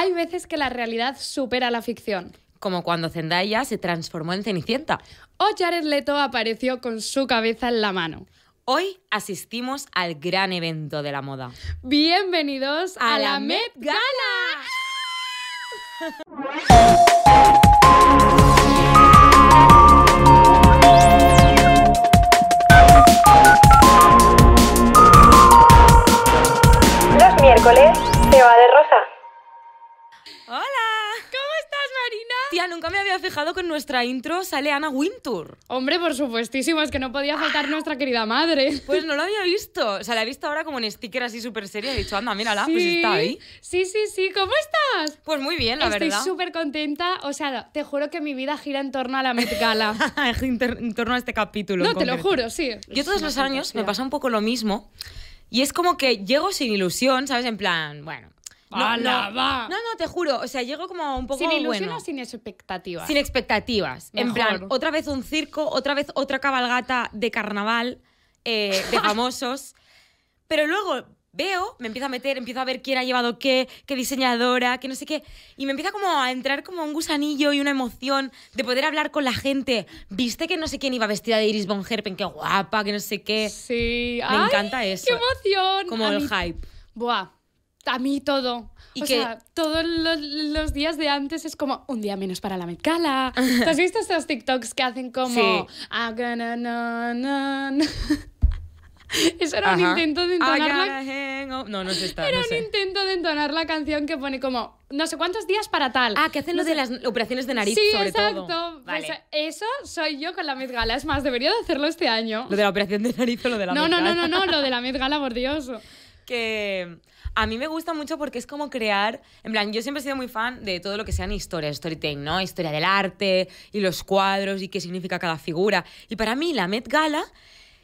hay veces que la realidad supera la ficción. Como cuando Zendaya se transformó en Cenicienta. O Jared Leto apareció con su cabeza en la mano. Hoy asistimos al gran evento de la moda. Bienvenidos a, la, Met Gala. nunca me había fijado que en nuestra intro sale Ana Wintour. Hombre, por supuestísimo, es que no podía faltar ¡Ah! nuestra querida madre. Pues no lo había visto. O sea, la he visto ahora como en sticker así súper seria. He dicho, anda, mírala, pues está ahí. Sí, sí, sí. ¿Cómo estás? Pues muy bien, la verdad. Estoy súper contenta. O sea, te juro que mi vida gira en torno a la Met Gala. en torno a este capítulo. No, te lo juro, sí. Yo todos los años me pasa un poco lo mismo. Y es como que llego sin ilusión, ¿sabes? En plan, bueno, no, no, no, no, te juro. O sea, llego como un poco. Sin ilusión o sin expectativas. Sin expectativas. En plan, otra vez un circo, otra vez otra cabalgata de carnaval eh, de famosos. Pero luego veo, me empiezo a meter, empiezo a ver quién ha llevado qué, qué diseñadora, qué no sé qué. Y me empieza como a entrar como un gusanillo y una emoción de poder hablar con la gente. ¿Viste que no sé quién iba vestida de Iris von Herpen? Qué guapa, que no sé qué. Sí. Me encanta eso. ¡Qué emoción! Como el hype. Buah a mí todo. ¿Y o que... sea, todos los, días de antes es como un día menos para la mezcala. has visto estos TikToks que hacen como... Sí. no, no, no. Eso era un intento de entonar la... No, no sé Era un intento de entonar la canción que pone como no sé cuántos días para tal. Ah, que hacen lo de las operaciones de nariz, sí, sobre exacto. todo. Vale. eso soy yo con la mezcala. Es más, debería de hacerlo este año. ¿Lo de la operación de nariz o lo de la no, No, no, no, no, lo de la mezcala, por Dios. Que a mí me gusta mucho porque es como crear, en plan, yo siempre he sido muy fan de todo lo que sean historias, storytelling, ¿no? Historia del arte y los cuadros y qué significa cada figura. Y para mí la Met Gala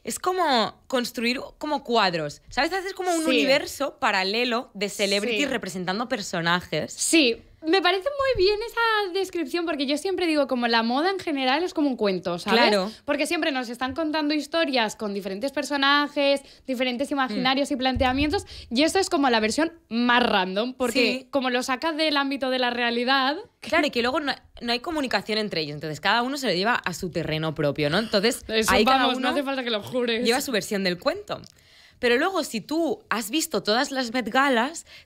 es como construir como cuadros. ¿Sabes? Haces como un universo paralelo de celebrities representando personajes. Sí, me parece muy bien esa descripción porque yo siempre digo como la moda en general es como un cuento, ¿sabes? Porque siempre nos están contando historias con diferentes personajes, diferentes imaginarios mm. y planteamientos y eso es como la versión más random porque como lo sacas del ámbito de la realidad... Claro, y que luego no, hay comunicación entre ellos, entonces cada uno se lo lleva a su terreno propio, ¿no? Entonces, ahí cada uno no hace falta que lo jures. Lleva su versión del cuento. Pero luego, si tú has visto todas las Met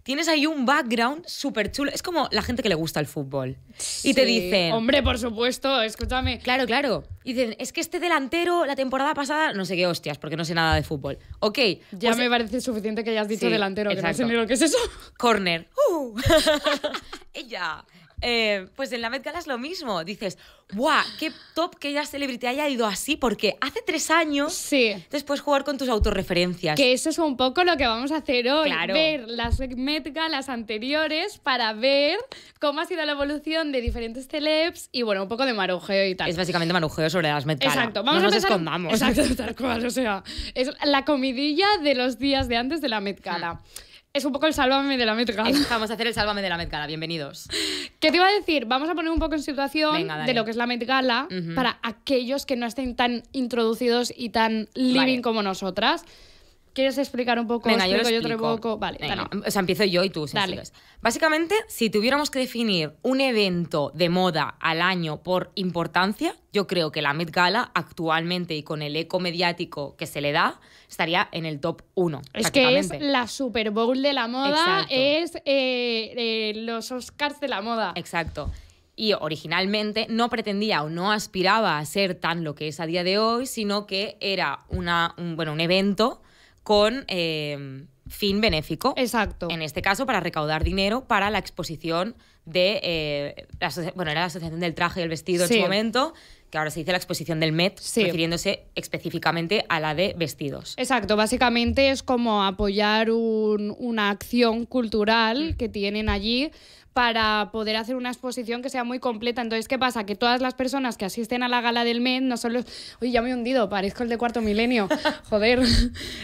tienes ahí un background súper chulo. Es como la gente que le gusta el fútbol. Y te dicen. Hombre, por supuesto, escúchame. Claro, claro. Y dicen, es que este delantero la temporada pasada, no sé qué hostias, porque no sé nada de fútbol. Ok. Ya pues me parece suficiente que hayas dicho delantero, que ni lo que es eso. Corner. Ella. Eh, pues en la Met Gala es lo mismo. Dices, ¡guau! ¡Qué top que ya celebrity haya ido así! Porque hace tres años. Sí. Después jugar con tus autorreferencias. Que eso es un poco lo que vamos a hacer hoy. Ver las Met Galas anteriores para ver cómo ha sido la evolución de diferentes celebs y, bueno, un poco de marujeo y tal. Es básicamente marujeo sobre las Met Exacto. Vamos no a nos escondamos. Exacto, tal cual. O sea, es la comidilla de los días de antes de la Met Gala. Hmm es un poco el sálvame de la Met Gala. Vamos a hacer el sálvame de la Met Gala, bienvenidos. ¿Qué te iba a decir? Vamos a poner un poco en situación de lo que es la Met Gala para aquellos que no estén tan introducidos y tan living como nosotras. ¿Quieres explicar un poco? Venga, yo, lo explico. poco. Vale, O sea, empiezo yo y tú. Básicamente, si tuviéramos que definir un evento de moda al año por importancia, yo creo que la Met Gala actualmente y con el eco mediático que se le da, estaría en el top 1. Es que es la Super Bowl de la moda, es eh, eh, los Oscars de la moda. Exacto y originalmente no pretendía o no aspiraba a ser tan lo que es a día de hoy, sino que era una, un, bueno, un evento con em, fin benéfico. Exacto. En este caso, para recaudar dinero para la exposición de. Eh, bueno, era la Asociación del Traje y el Vestido en su momento, que ahora se dice la exposición del Met, refiriéndose específicamente a la de vestidos. Exacto, básicamente es como apoyar una acción cultural mm. que tienen allí para poder hacer una exposición que sea muy completa. Entonces, ¿qué pasa? Que todas las personas que asisten a la gala del Met, no solo... Uy, ya me he hundido, parezco el de cuarto milenio, joder.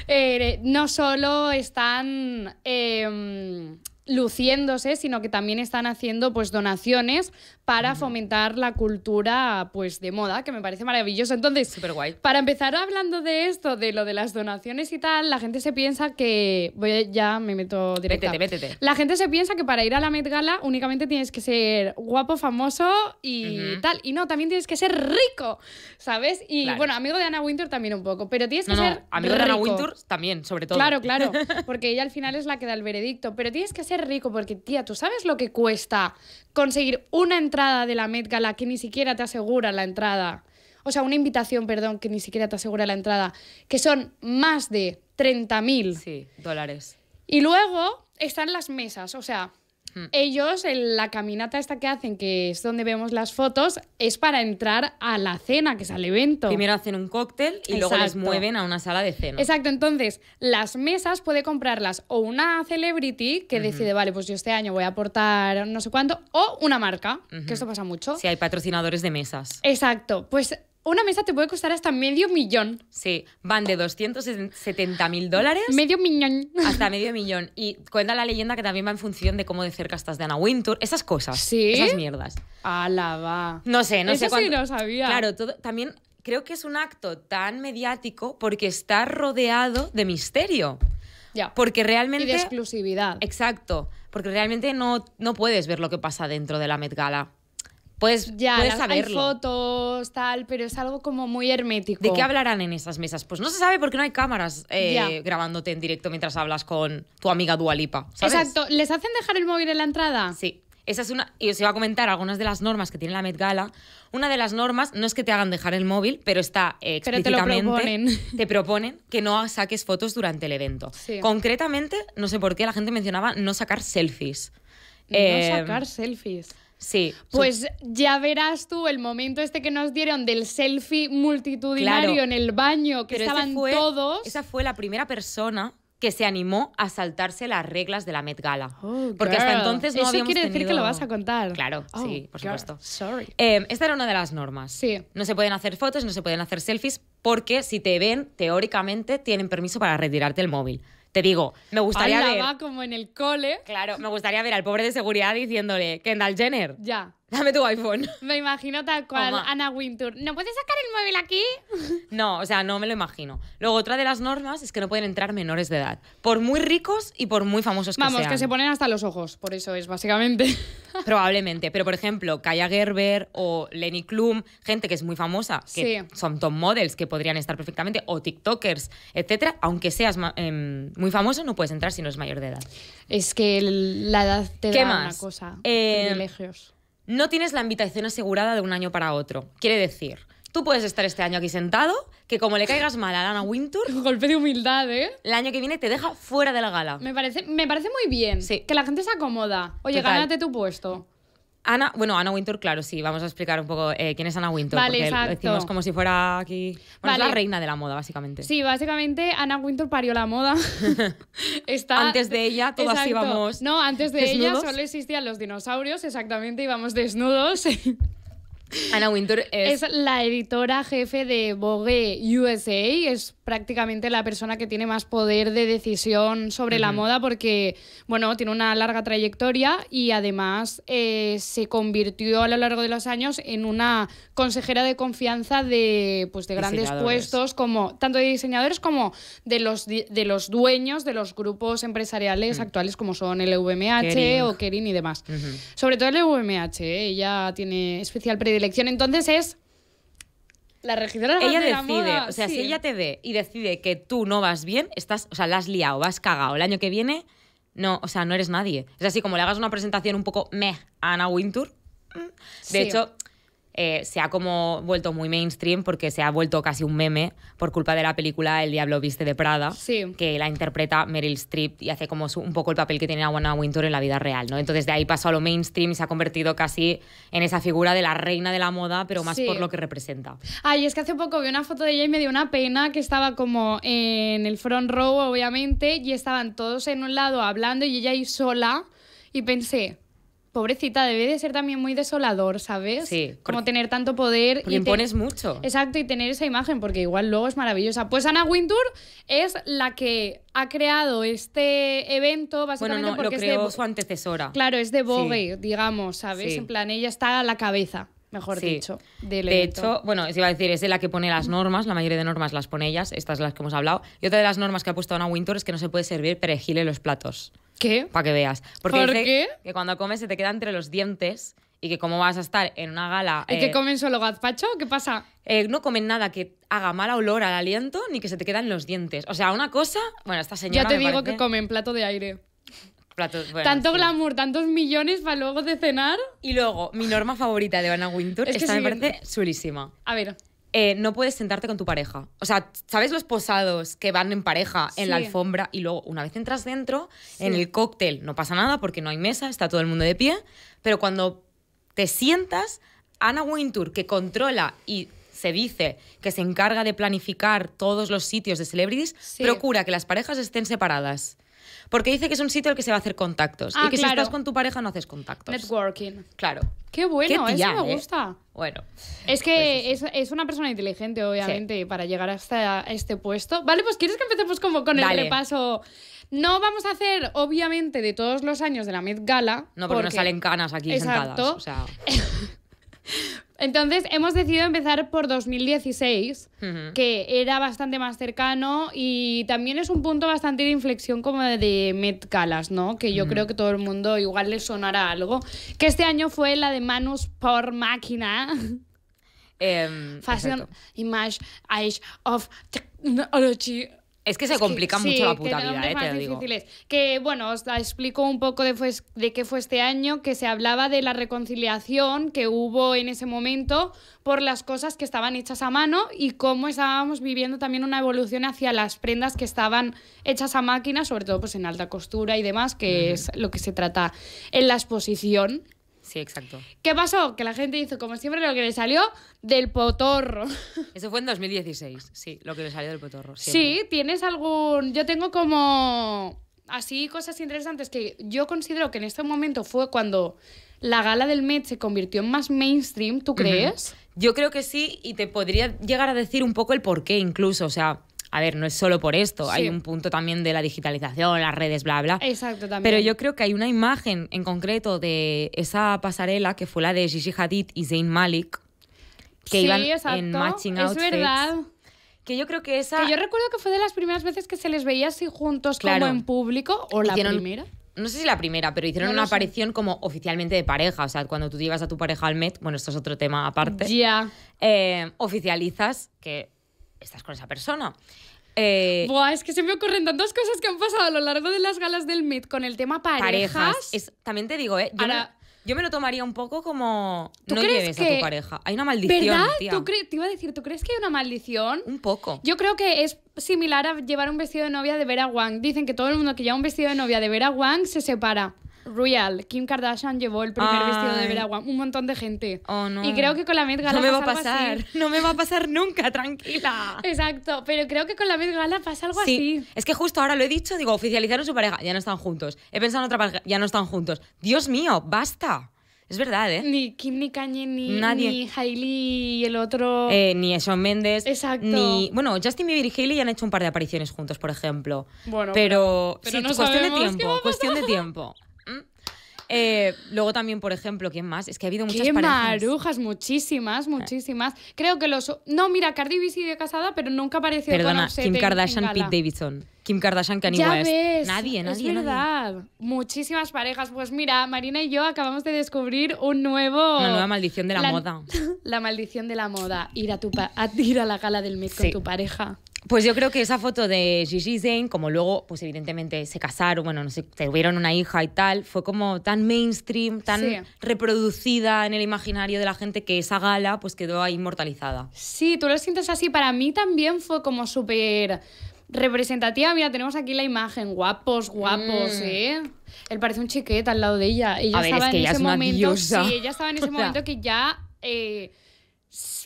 Eh, no solo están... Em, luciéndose, sino que también están haciendo pues donaciones para mm. fomentar la cultura pues de moda, que me parece maravilloso. Entonces, Super guay. para empezar hablando de esto, de lo de las donaciones y tal, la gente se piensa que voy a, ya me meto directamente. La gente se piensa que para ir a la Met Gala únicamente tienes que ser guapo, famoso y tal, y no, también tienes que ser rico, ¿sabes? Y bueno, amigo de Anna Wintour también un poco, pero tienes que amigo de Anna Wintour también, sobre todo. Claro, claro, porque ella al final es la que da el veredicto, pero tienes que ser rico porque tía, tú sabes lo que cuesta conseguir una entrada de la Met Gala que ni siquiera te asegura la entrada, o sea, una invitación, perdón, que ni siquiera te asegura la entrada, que son más de 30.000 dólares. Y luego están las mesas, o sea, ellos, en la caminata esta que hacen, que es donde vemos las fotos, es para entrar a la cena, que es al evento. Primero hacen un cóctel y luego les mueven a una sala de cena. Exacto, entonces las mesas puede comprarlas o una celebrity que decide, vale, pues yo este año voy a aportar no sé cuánto, o una marca, que esto pasa mucho. Si hay patrocinadores de mesas. Exacto, pues una mesa te puede costar hasta medio millón. Sí, van de 270 mil dólares. Medio millón. Hasta medio millón. Y cuenta la leyenda que también va en función de cómo de cerca estás de Anna Wintour. Esas cosas. Sí. Esas mierdas. la va. No sé, no sé cuánto. sí sabía. Claro, también creo que es un acto tan mediático porque está rodeado de misterio. Ya. Porque realmente. Y de exclusividad. Exacto. Porque realmente no, no puedes ver lo que pasa dentro de la Met Gala. Pues ya, Hay fotos, tal, pero es algo como muy hermético. ¿De qué hablarán en esas mesas? Pues no se sabe porque no hay cámaras eh, grabándote en directo mientras hablas con tu amiga Dualipa. Exacto. ¿Les hacen dejar el móvil en la entrada? Sí. Esa es una. Y os iba a comentar algunas de las normas que tiene la Met Gala. Una de las normas no es que te hagan dejar el móvil, pero está explícitamente. Eh, pero te, lo proponen. te, proponen. que no saques fotos durante el evento. Sí. Concretamente, no sé por qué la gente mencionaba no sacar selfies. No eh, sacar selfies. Sí. Pues ya verás tú el momento este que nos dieron del selfie multitudinario en el baño, que estaban todos. Esa fue la primera persona que se animó a saltarse las reglas de la Met Gala. Oh, porque hasta entonces no Eso quiere decir que lo vas a contar. Claro, oh, sí, por supuesto. Sorry. Em, esta era una de las normas. Sí. No se pueden hacer fotos, no se pueden hacer selfies, porque si te ven, teóricamente tienen permiso para retirarte el móvil te digo, me gustaría ver. como en el cole. Claro, me gustaría ver al pobre de seguridad diciéndole, Kendall Jenner. Ya. Dame tu iPhone. Me imagino tal cual, Ana Wintour. ¿No puedes sacar el móvil aquí? No, o sea, no me lo imagino. Luego, otra de las normas es que no pueden entrar menores de edad. Por muy ricos y por muy famosos que Vamos, que se ponen hasta los ojos, por eso es, básicamente. Probablemente. Pero, por ejemplo, Kaya Gerber o Lenny Klum, gente que es muy famosa, que son top models, que podrían estar perfectamente, o TikTokers, etcétera, aunque seas em, muy famoso, no puedes entrar si no es mayor de edad. Es que la edad te da una cosa. Em, privilegios no tienes la invitación asegurada de un año para otro. Quiere decir, tú puedes estar este año aquí sentado, que como le caigas mal a Lana Winter, golpe de humildad, ¿eh? El año que viene te deja fuera de la gala. Me parece, me parece muy bien que la gente se acomoda. Oye, gánate tu puesto. Ana, bueno, Ana Wintour, claro, sí, vamos a explicar un poco eh, quién es Ana Wintour, porque decimos como si fuera aquí... Bueno, es la reina de la moda, básicamente. Sí, básicamente Ana Wintour parió la moda. Está... Antes de ella todas íbamos No, antes de ella solo existían los dinosaurios, exactamente, íbamos desnudos. Anna Wintour es... la editora jefe de Vogue USA, es prácticamente la persona que tiene más poder de decisión sobre la moda porque, bueno, tiene una larga trayectoria y además eh, se convirtió a lo largo de los años en una consejera de confianza de, pues, de grandes puestos, como, tanto de diseñadores como de los, de los dueños de los grupos empresariales mm. actuales como son el VMH o Kerin y demás. Sobre todo el VMH, ¿eh? ella tiene especial predicción elección, entonces es la regidora ella de la decide, o sea, si ella te ve y decide que tú no vas bien, estás, o sea, la has liado, vas cagado. El año que viene, no, o sea, no eres nadie. Es así como le hagas una presentación un poco meh a Ana Wintour. Mm, de hecho, eh, se ha como vuelto muy mainstream porque se ha vuelto casi un meme por culpa de la película El Diablo Viste de Prada, que la interpreta Meryl Streep y hace como un poco el papel que tiene la Wintour Winter en la vida real, ¿no? Entonces de ahí pasó a lo mainstream y se ha convertido casi en esa figura de la reina de la moda, pero más por lo que representa. Ay, es que hace poco vi una foto de ella y me dio una pena que estaba como en el front row, obviamente, y estaban todos en un lado hablando y ella ahí sola y pensé, pobrecita, debe de ser también muy desolador, ¿sabes? Sí. Como tener tanto poder. y impones mucho. Exacto, y tener esa imagen, porque igual luego es maravillosa. Pues Ana Wintour es la que ha creado este evento, básicamente porque es su antecesora. Claro, es de Vogue, digamos, ¿sabes? En plan, ella está a la cabeza mejor dicho. Del de hecho, bueno, se iba a decir, es de la que pone las normas, la mayoría de normas las pone ellas, estas las que hemos hablado. Y otra de las normas que ha puesto Ana Wintour es que no se puede servir perejil en los platos. ¿Qué? Para que veas. Porque ¿Por que cuando comes se te queda entre los dientes y que como vas a estar en una gala... ¿Y que eh, comen solo gazpacho? ¿Qué pasa? Eh, no comen nada que haga mal olor al aliento ni que se te quedan los dientes. O sea, una cosa... Bueno, esta señora... Ya te digo que comen plato de aire. Plato, tanto glamour, tantos millones para luego de cenar. Y luego, mi norma favorita de van Wintour, es que esta me parece A ver. Eh, no puedes sentarte con tu pareja. O sea, ¿sabes los posados que van en pareja en la alfombra y luego una vez entras dentro, en el cóctel no pasa nada porque no hay mesa, está todo el mundo de pie, pero cuando te sientas, Ana Wintour, que controla y se dice que se encarga de planificar todos los sitios de celebrities, procura que las parejas estén separadas. Porque dice que es un sitio al que se va a hacer contactos. Ah, y que si estás con tu pareja no haces contactos. Networking. Claro. Qué bueno, eso me ¿eh? gusta. Bueno. Es que pues es, una persona inteligente, obviamente, para llegar hasta este puesto. Vale, pues ¿quieres que empecemos como con el repaso? No vamos a hacer, obviamente, de todos los años de la Met Gala. No, porque, nos salen canas aquí sentadas. O sea... Entonces hemos decidido empezar por 2016, que era bastante más cercano y también es un punto bastante de inflexión como de Met ¿no? Que yo creo que todo el mundo igual le sonará algo. Que este año fue la de Manus por máquina. Em, Fashion Image Age of Technology. Es que se complica mucho la puta vida, eh, te lo digo. Que bueno, os explico un poco de, de qué fue este año, que se hablaba de la reconciliación que hubo en ese momento por las cosas que estaban hechas a mano y cómo estábamos viviendo también una evolución hacia las prendas que estaban hechas a máquina, sobre todo pues en alta costura y demás, que es lo que se trata en la exposición. Sí, exacto. ¿Qué pasó? Que la gente hizo, como siempre, lo que le salió del potorro. Eso fue en 2016, sí, lo que le salió del potorro. Sí, tienes algún... Yo tengo como... Así cosas interesantes que yo considero que en este momento fue cuando la gala del Met se convirtió en más mainstream, ¿tú crees? Yo creo que sí, y te podría llegar a decir un poco el por qué incluso, o sea a ver, no es solo por esto, hay un punto también de la digitalización, las redes, bla, bla. Exacto, también. Pero yo creo que hay una imagen en concreto de esa pasarela que fue la de Gigi Hadid y Zayn Malik, que iban en matching outfits. Es verdad. Que yo creo que esa... Que yo recuerdo que fue de las primeras veces que se les veía así juntos claro. como en público, o la primera no sé si la primera, pero hicieron una aparición como oficialmente de pareja. O sea, cuando tú llevas a tu pareja al Met, bueno, esto es otro tema aparte. Ya. Eh, oficializas que estás con esa persona. Eh, Buah, es que se me ocurren tantas cosas que han pasado a lo largo de las galas del MIT con el tema parejas. parejas. también te digo, ¿eh? Yo Ahora, me... Yo me lo tomaría un poco como no lleves a tu pareja. Hay una maldición. ¿Verdad? ¿Tú Te iba a decir, ¿tú crees que hay una maldición? Un poco. Yo creo que es similar a llevar un vestido de novia de Vera Wang. Dicen que todo el mundo que lleva un vestido de novia de Vera Wang se separa. Royal, Kim Kardashian llevó el primer vestido de veragua, un montón de gente. Oh, y creo que con la Met Gala No me va a pasar, no me va a pasar nunca, tranquila. Exacto, pero creo que con la Met Gala pasa algo así. Es que justo ahora lo he dicho, digo, oficializaron su pareja, ya no están juntos. He pensado en otra pareja, ya no están juntos. Dios mío, basta. Es verdad, ¿eh? Ni Kim, ni Kanye, ni, Nadie. Hailey y el otro. Eh, ni Shawn Mendes. Exacto. Ni, bueno, Justin Bieber y Hailey han hecho un par de apariciones juntos, por ejemplo. Bueno. Pero, pero, cuestión de tiempo. Cuestión de tiempo. Eh, luego también, por ejemplo, ¿quién más? Es que ha habido muchas ¿Qué muchísimas, ah. muchísimas. Creo que los... No, mira, Cardi B sigue casada, pero nunca apareció Perdona, con Perdona, Kim Kardashian, Pete Davidson. Kim Kardashian, que ya es nadie, nadie. Es verdad. Muchísimas parejas. Pues mira, Marina y yo acabamos de descubrir un nuevo. Una nueva maldición de la, moda. La maldición de la moda. Ir a, tu ir la gala del Met con tu pareja. Pues yo creo que esa foto de Gigi Zane, como luego, pues evidentemente se casaron, bueno, no sé, tuvieron una hija y tal, fue como tan mainstream, tan reproducida en el imaginario de la gente que esa gala pues quedó ahí inmortalizada. Sí, tú lo sientes así. Para mí también fue como súper representativa. Mira, tenemos aquí la imagen. Guapos, guapos, mm. ¿eh? Él parece un chiquete al lado de ella. Ella estaba en ese momento. Sí, ella estaba en ese momento que ya. Eh,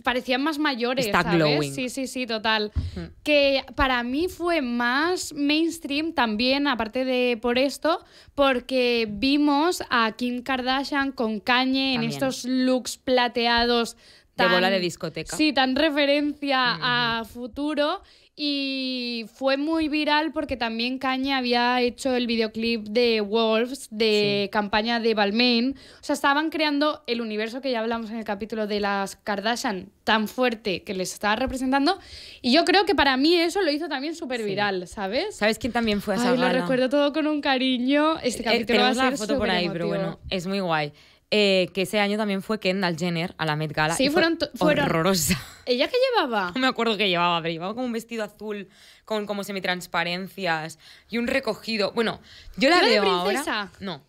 parecían más mayores, Está ¿sabes? Sí, sí, sí, total. Mm. Que para mí fue más mainstream también, aparte de por esto, porque vimos a Kim Kardashian con Kanye en estos looks plateados Tan, de bola de discoteca. Sí, tan referencia mm, a futuro y fue muy viral porque también Caña había hecho el videoclip de Wolves, de campaña de Balmain. O sea, estaban creando el universo que ya hablamos en el capítulo de las Kardashian tan fuerte que les estaba representando. Y yo creo que para mí eso lo hizo también súper viral, ¿sabes? ¿Sabes quién también fue a esa Ay, Lo recuerdo todo con un cariño. Este eh, capítulo va a ser foto por ahí, pero bueno, es muy guay. Eh, que ese año también fue Kendall Jenner a la Met Gala. Sí, fueron, fue Horrorosa. ¿Ella qué llevaba? No me acuerdo qué llevaba, pero llevaba como un vestido azul con como semitransparencias y un recogido. Bueno, yo la veo ahora. No.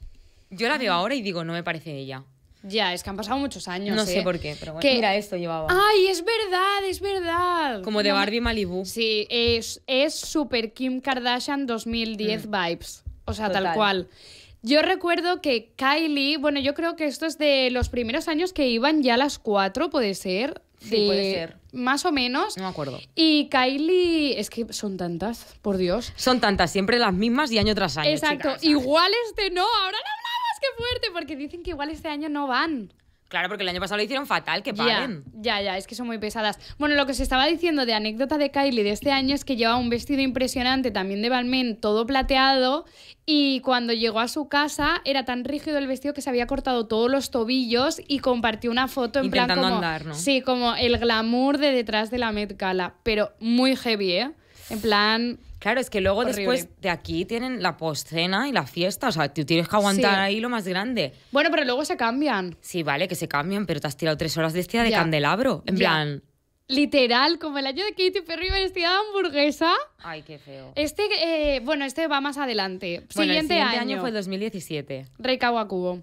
Yo la veo ah. ahora y digo, no me parece ella. Ya, es que han pasado muchos años. No sé ¿eh? por qué, pero bueno. mira, esto llevaba. ¡Ay, es verdad, es verdad! Como de Barbie Malibu. Sí, es, es super Kim Kardashian 2010 mm. vibes. O sea, tal cual. Yo recuerdo que Kylie, bueno, yo creo que esto es de los primeros años que iban ya las cuatro, puede ser. Sí, puede ser. Más o menos. No me acuerdo. Y Kylie, es que son tantas, por Dios. Son tantas, siempre las mismas y año tras año. Exacto, igual este no, ahora no hablamos, qué fuerte, porque dicen que igual este año no van. Claro, porque el año pasado lo hicieron fatal, que paren. Ya, ya, es que son muy pesadas. Bueno, lo que se estaba diciendo de anécdota de Kylie de este año es que llevaba un vestido impresionante también de Balmain, todo plateado, y cuando llegó a su casa era tan rígido el vestido que se había cortado todos los tobillos y compartió una foto en plan como... Andar, ¿no? Sí, como el glamour de detrás de la Met Gala, pero muy heavy, ¿eh? En plan... Claro, es que luego después de aquí tienen la postcena y la fiesta. O sea, tú tienes que aguantar ahí lo más grande. Bueno, pero luego se cambian. Sí, vale, que se cambian, pero te has tirado tres horas de estiada de candelabro. En plan. Literal, como el año de Katy Perry vestida de hamburguesa. Ay, qué feo. Este, eh, bueno, este va más adelante. siguiente, el siguiente año. fue el 2017. Rey Kawakubo,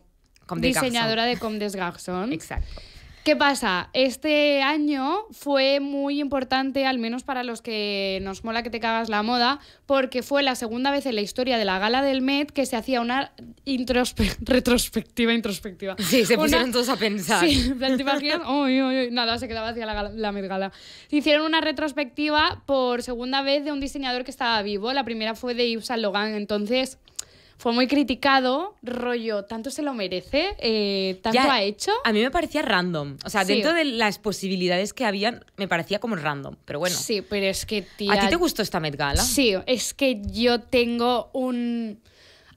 Diseñadora de Comdes Garson. Exacto. ¿Qué pasa? Este año fue muy importante, al menos para los que nos mola que te cagas la moda, porque fue la segunda vez en la historia de la gala del Met que se hacía una retrospectiva, introspectiva. Sí, se pusieron todos a pensar. Sí, ¿te imaginas? Uy, uy, uy. Nada, se quedaba hacia la, la Met Gala. Hicieron una retrospectiva por segunda vez de un diseñador que estaba vivo. La primera fue de Yves Saint Logan, entonces fue muy criticado, rollo, tanto se lo merece, eh, tanto ha hecho. A mí me parecía random, o sea, dentro de las posibilidades que habían, me parecía como random, pero bueno. Sí, pero es que, ¿A ti te gustó esta Medgala Sí, es que yo tengo un...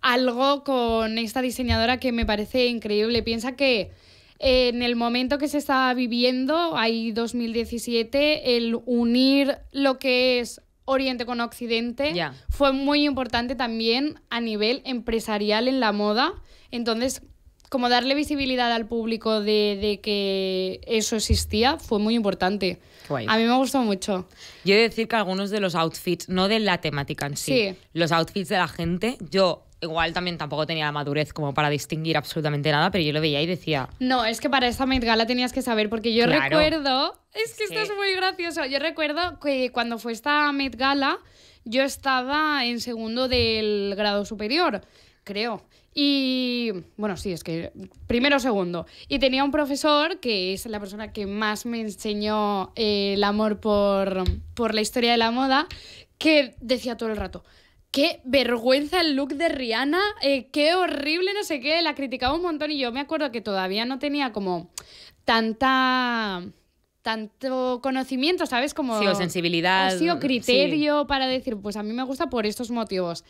algo con esta diseñadora que me parece increíble. Piensa que en el momento que se estaba viviendo, ahí 2017, el unir lo que es Oriente con Occidente fue muy importante también a nivel empresarial en la moda. Entonces, como darle visibilidad al público de, que eso existía fue muy importante. A mí me gustó mucho. Yo he de decir que algunos de los outfits, no de la temática en sí, sí. los outfits de la gente, yo igual también tampoco tenía la madurez como para distinguir absolutamente nada, pero yo lo veía y decía... No, es que para esta Met Gala tenías que saber, porque yo recuerdo... Es que esto es muy gracioso. Yo recuerdo que cuando fue esta Met Gala, yo estaba en segundo del grado superior, creo. Y bueno, sí, es que primero, segundo. Y tenía un profesor que es la persona que más me enseñó eh, el amor por la historia de la moda, que decía todo el rato, qué vergüenza el look de Rihanna, eh, qué horrible, no sé qué, la criticaba un montón y yo me acuerdo que todavía no tenía como tanta tanto conocimiento, ¿sabes? Como sí, sensibilidad. sí, o criterio para decir, pues a mí me gusta por estos motivos.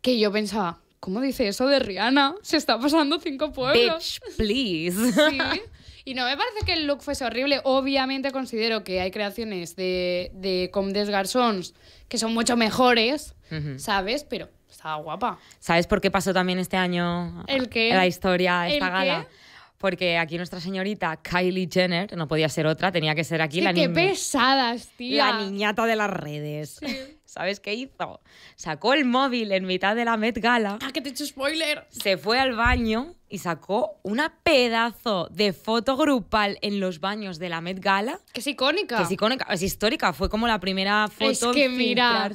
Que yo pensaba, ¿cómo dice eso de Rihanna? Se está pasando cinco pueblos. Bitch, please. Sí. Y no me parece que el look fuese horrible. Obviamente considero que hay creaciones de, de Comdes Garçons que son mucho mejores, ¿sabes? Pero estaba guapa. ¿Sabes por qué pasó también este año ¿El la historia, esta gala? porque aquí nuestra señorita Kylie Jenner, no podía ser otra, tenía que ser aquí la niña. ¡Qué pesadas, La niñata de las redes. ¿Sabes qué hizo? Sacó el móvil en mitad de la Met Gala. ¡Ah, que te he hecho spoiler! Se fue al baño y sacó una pedazo de foto grupal en los baños de la Met Gala. Que es icónica. Que es icónica, es histórica. Fue como la primera foto es que mira,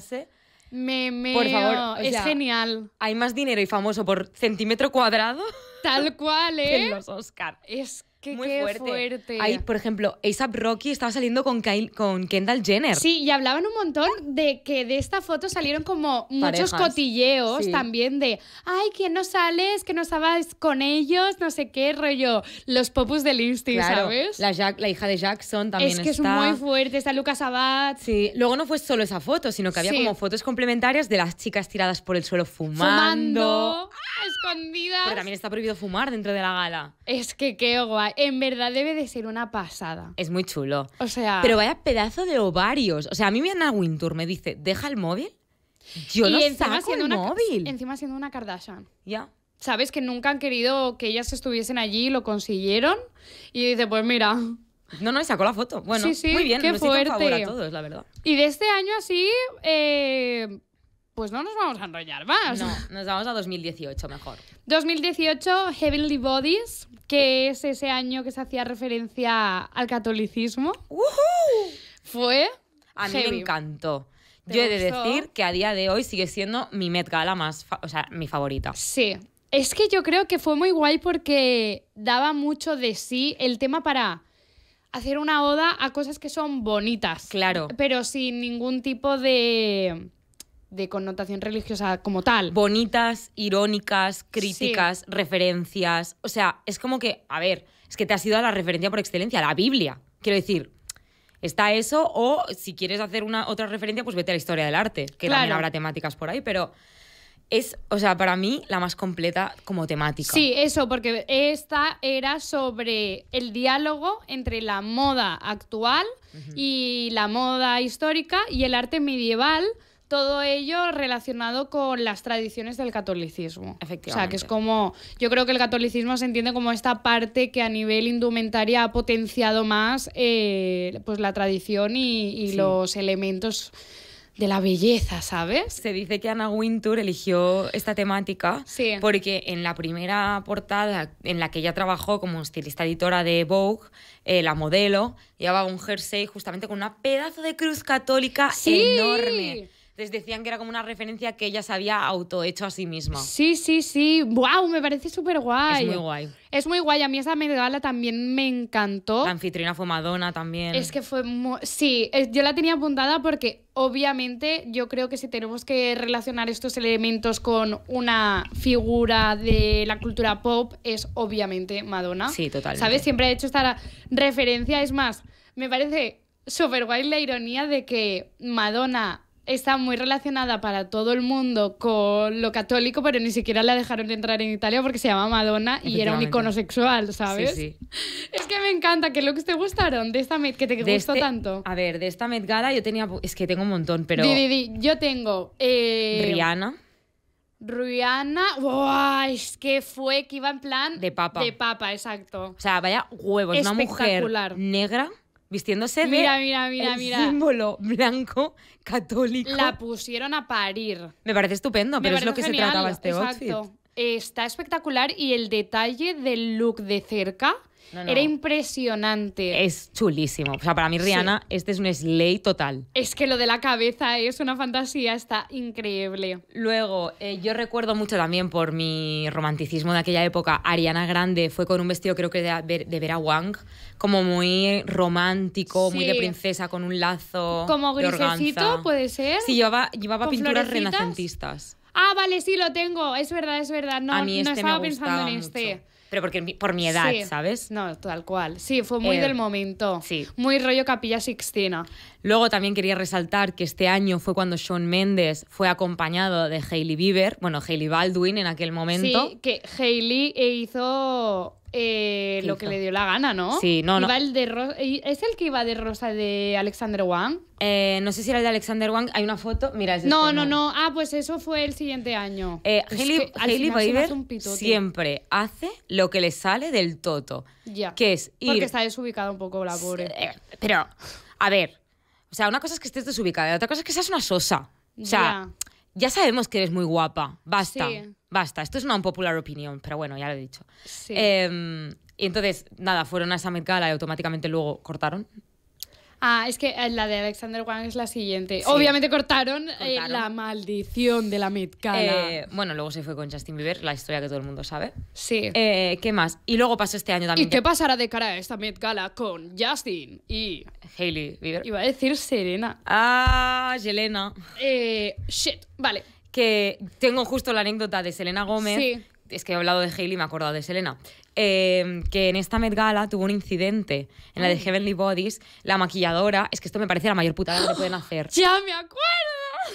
Me, por favor, es genial. Hay más dinero y famoso por centímetro cuadrado. Tal cual, ¿eh? los Oscar. Es Qué, muy fuerte. hay por ejemplo, ASAP Rocky estaba saliendo con, Kyle, con Kendall Jenner. Sí, y hablaban un montón de que de esta foto salieron como muchos cotilleos también de, ay, ¿quién no sales? que no estabas con ellos? No sé qué rollo. Los popus del Insti, ¿sabes? La, hija de Jackson también está. Es que es muy fuerte, está Lucas Abad. Sí, luego no fue solo esa foto, sino que había como fotos complementarias de las chicas tiradas por el suelo fumando. Fumando. escondidas. Pero también está prohibido fumar dentro de la gala. Es que qué guay en verdad debe de ser una pasada. Es muy chulo. O sea. Pero vaya pedazo de ovarios. O sea, a mí me Ana Wintour me dice, deja el móvil. Yo y no encima saco móvil. Encima siendo una Kardashian. Ya. Sabes que nunca han querido que ellas estuviesen allí y lo consiguieron. Y dice, pues mira, no, no, y sacó la foto. Bueno, sí, sí, muy bien, qué favor a todos, la verdad. Y de este año así, eh, pues no nos vamos a enrollar más. No, nos vamos a 2018 mejor. 2018, Heavenly Bodies, que es ese año que se hacía referencia al catolicismo. Uh Fue. A mí me encantó. Yo he de decir que a día de hoy sigue siendo mi Met Gala más, o sea, mi favorita. Sí. Es que yo creo que fue muy guay porque daba mucho de sí el tema para hacer una oda a cosas que son bonitas. Claro. Pero sin ningún tipo de de connotación religiosa como tal. Bonitas, irónicas, críticas, referencias. O sea, es como que, a ver, es que te ha sido la referencia por excelencia, la Biblia. Quiero decir, está eso, o si quieres hacer una otra referencia, pues vete a la historia del arte, que también habrá temáticas por ahí, pero es, o sea, para mí la más completa como temática. Sí, eso, porque esta era sobre el diálogo entre la moda actual y la moda histórica y el arte medieval todo ello relacionado con las tradiciones del catolicismo. Efectivamente. O sea, que es como, yo creo que el catolicismo se entiende como esta parte que a nivel indumentaria ha potenciado más eh, pues la tradición y, los elementos de la belleza, ¿sabes? Se dice que Anna Wintour eligió esta temática sí. porque en la primera portada en la que ella trabajó como estilista editora de Vogue, eh, la modelo llevaba un jersey justamente con una pedazo de cruz católica ¡Sí! enorme les decían que era como una referencia que ella se había autohecho a sí misma. Sí, sí, sí. ¡Wow! Me parece súper guay. Es muy guay. Es muy guay. A mí esa medalla también me encantó. La anfitrina fue Madonna también. Es que fue. Sí, yo la tenía apuntada porque obviamente yo creo que si tenemos que relacionar estos elementos con una figura de la cultura pop, es obviamente Madonna. Sí, totalmente. ¿Sabes? Siempre ha hecho esta referencia. Es más, me parece súper guay la ironía de que Madonna está muy relacionada para todo el mundo con lo católico, pero ni siquiera la dejaron entrar en Italia porque se llama Madonna y era un icono sexual, ¿sabes? Sí, sí. Es que me encanta, que looks te gustaron de esta Met, que te gustó este tanto. A ver, de esta Met Gala yo tenía, es que tengo un montón, pero... Di, di, Yo tengo... Eh, Rihanna. Rihanna, es que fue que iba en plan... De papa. De papa, exacto. O sea, vaya huevos, una mujer negra vistiéndose de el símbolo blanco católico. La pusieron a parir. Me parece estupendo, pero es lo que se trataba este outfit. Está espectacular y el detalle del look de cerca era impresionante. Es chulísimo. O sea, para mí Rihanna, este es un slay total. Es que lo de la cabeza es una fantasía, está increíble. Luego, eh, yo recuerdo mucho también por mi romanticismo de aquella época, Ariana Grande fue con un vestido creo que de, Vera Wang, como muy romántico, muy de princesa, con un lazo. Como grisecito, puede ser. Sí, llevaba, llevaba pinturas renacentistas. Ah, vale, sí, lo tengo. Es verdad, es verdad. No, A este estaba pensando en este pero porque por mi edad, ¿sabes? No, tal cual. Sí, fue muy eh, del momento. Sí. Muy rollo Capilla Sixtina. Luego también quería resaltar que este año fue cuando Sean Mendes fue acompañado de Hailey Bieber, bueno, Hailey Baldwin en aquel momento. Sí, que Hailey eh, hizo eh, lo que le dio la gana, ¿no? Sí, no, no. ¿Es el que iba de rosa de Alexander Wang? Eh, no sé si era el de Alexander Wang. Hay una foto. Mira, es No, no, no, no. Ah, pues eso fue el siguiente año. Eh, Hailey, siempre hace lo que le sale del toto. Ya. Que es ir. Porque está desubicada un poco la pobre. Eh, pero, a ver. O sea, una cosa es que estés desubicada, otra cosa es que seas una sosa. O sea, ya, ya sabemos que eres muy guapa. Basta. Sí basta, esto es una unpopular opinión, pero bueno, ya lo he dicho. Em, y entonces, nada, fueron a esa Gala y automáticamente luego cortaron. Ah, es que eh, la de Alexander Wang es la siguiente. Obviamente eh, cortaron, la maldición de la Met eh, bueno, luego se fue con Justin Bieber, la historia que todo el mundo sabe. Sí. Eh, ¿Qué más? Y luego pasó este año también. ¿Y qué pasará de cara a esta Met Gala con Justin y Hailey Bieber? Iba a decir Serena. Ah, eh, shit, vale que tengo justo la anécdota de Selena Gómez. Es que he hablado de Hailey y me he acordado de Selena. Em, que en esta Met Gala tuvo un incidente en la de Heavenly Bodies. La maquilladora, es que esto me parece la mayor putada que pueden hacer. ¡Ya me acuerdo!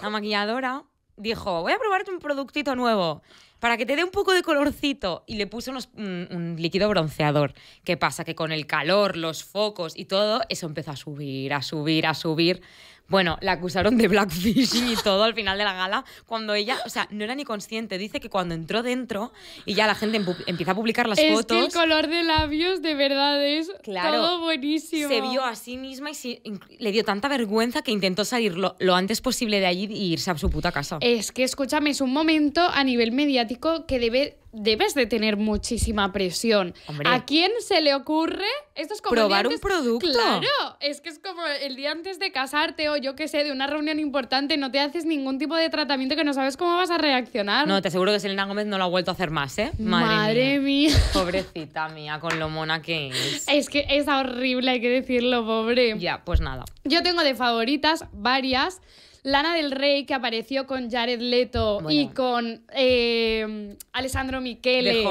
La maquilladora dijo: Voy a probarte un productito nuevo para que te dé un poco de colorcito. Y le puse un, líquido bronceador. ¿Qué pasa? Que con el calor, los focos y todo, eso empezó a subir, a subir, a subir. Bueno, la acusaron de blackfishing y todo al final de la gala, cuando ella, o sea, no era ni consciente. Dice que cuando entró dentro y ya la gente empieza a publicar las es fotos. Que el color de labios de verdad es claro, todo buenísimo. Se vio a sí misma y le dio tanta vergüenza que intentó salir lo, lo antes posible de allí e irse a su puta casa. Es que, escúchame, es un momento a nivel mediático que debe debes de tener muchísima presión. ¿A quién se le ocurre? Esto es como probar un producto. Claro, es que es como el día antes de casarte o yo qué sé, de una reunión importante, no te haces ningún tipo de tratamiento que no sabes cómo vas a reaccionar. No, te aseguro que Selena Gómez no lo ha vuelto a hacer más, ¿eh? Madre, mía. Pobrecita mía, con lo mona que es. Es que es horrible, hay que decirlo, pobre. Ya, pues nada. Yo tengo de favoritas varias. Lana del Rey, que apareció con Jared Leto y con eh, Alessandro Michele,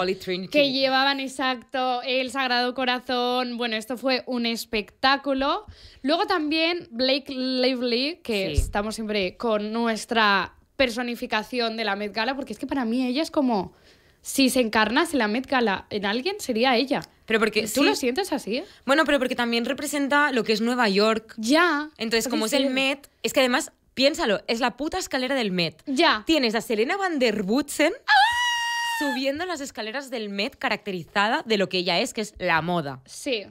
que llevaban exacto el Sagrado Corazón. Bueno, esto fue un espectáculo. Luego también Blake Lively, que estamos siempre con nuestra personificación de la Met Gala, porque es que para mí ella es como si se encarnase la Met Gala en alguien, sería ella. Pero porque tú lo sientes así. Bueno, pero porque también representa lo que es Nueva York. Ya. Entonces, como es el Met, es que además Piénsalo, es la puta escalera del Met. Ya. Tienes a Selena van der Woodsen subiendo las escaleras del Met caracterizada de lo que ella es, que es la moda. Sí.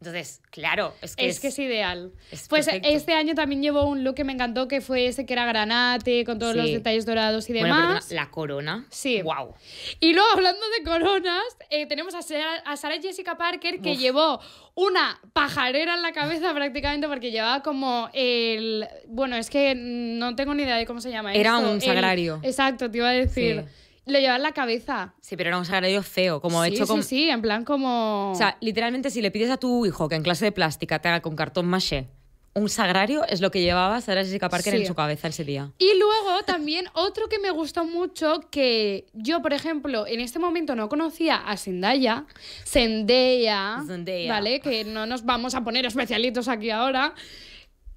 Entonces, claro, es que es, que es ideal. pues eh, este año también llevo un look que me encantó, que fue ese que era granate, con todos los detalles dorados y demás. Bueno, la corona. Sí. Wow. Y luego, hablando de coronas, eh, tenemos a Sarah, a Jessica Parker, que llevó una pajarera en la cabeza prácticamente, porque llevaba como el... Bueno, es que no tengo ni idea de cómo se llama. Era un sagrario. exacto, te iba a decir. Lo llevaba en la cabeza. Sí, pero era un sagrario feo, como he hecho con... Sí, sí, en plan como... O sea, literalmente si le pides a tu hijo que en clase de plástica te haga con cartón maché un sagrario es lo que llevaba Sara Jessica Parker en su cabeza ese día. Y luego también otro que me gustó mucho, que yo, por ejemplo, en este momento no conocía a Zendaya, Zendaya, Zendaya. ¿vale? Que no nos vamos a poner especialitos aquí ahora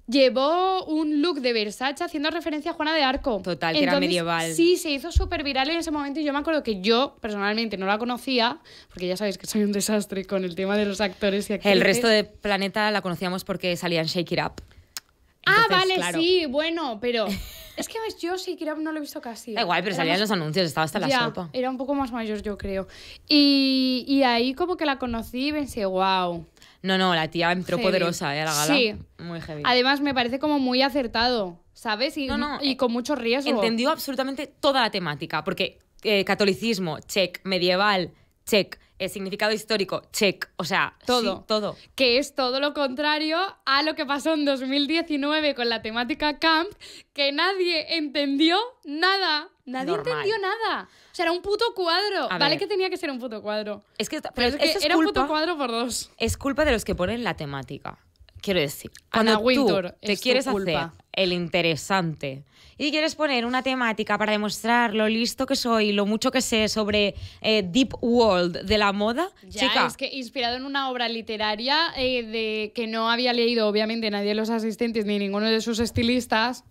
llevó un look de Versace haciendo referencia a Juana de Arco. Total, que era medieval. Sí, se hizo súper viral en ese momento y yo me acuerdo que yo personalmente no la conocía, porque ya sabéis que soy un desastre con el tema de los actores y actrices. El resto de planeta la conocíamos porque salía en Shake It Up. ah, vale, sí, bueno, pero es que yo Shake It Up no lo he visto casi. ¿eh? Da igual, pero salían los anuncios, estaba hasta la sopa. Era un poco más mayor, yo creo. Y, y ahí como que la conocí y pensé, wow no, no, la tía entró poderosa eh, la gala. Sí. Muy heavy. Además, me parece como muy acertado, ¿sabes? Y, y con mucho riesgo. Entendió absolutamente toda la temática, porque eh, catolicismo, check, medieval, check, el eh, significado histórico, check. O sea, todo. todo. Que es todo lo contrario a lo que pasó en 2019 con la temática camp, que nadie entendió nada. Nadie entendió nada. O sea, era un puto cuadro. vale que tenía que ser un puto cuadro. Es que, era un puto cuadro por dos. Es culpa de los que ponen la temática. Quiero decir, cuando tú te quieres hacer el interesante y quieres poner una temática para demostrar lo listo que soy, lo mucho que sé sobre eh, Deep World de la moda, ya, Es que inspirado en una obra literaria eh, de que no había leído, obviamente, nadie de los asistentes ni ninguno de sus estilistas.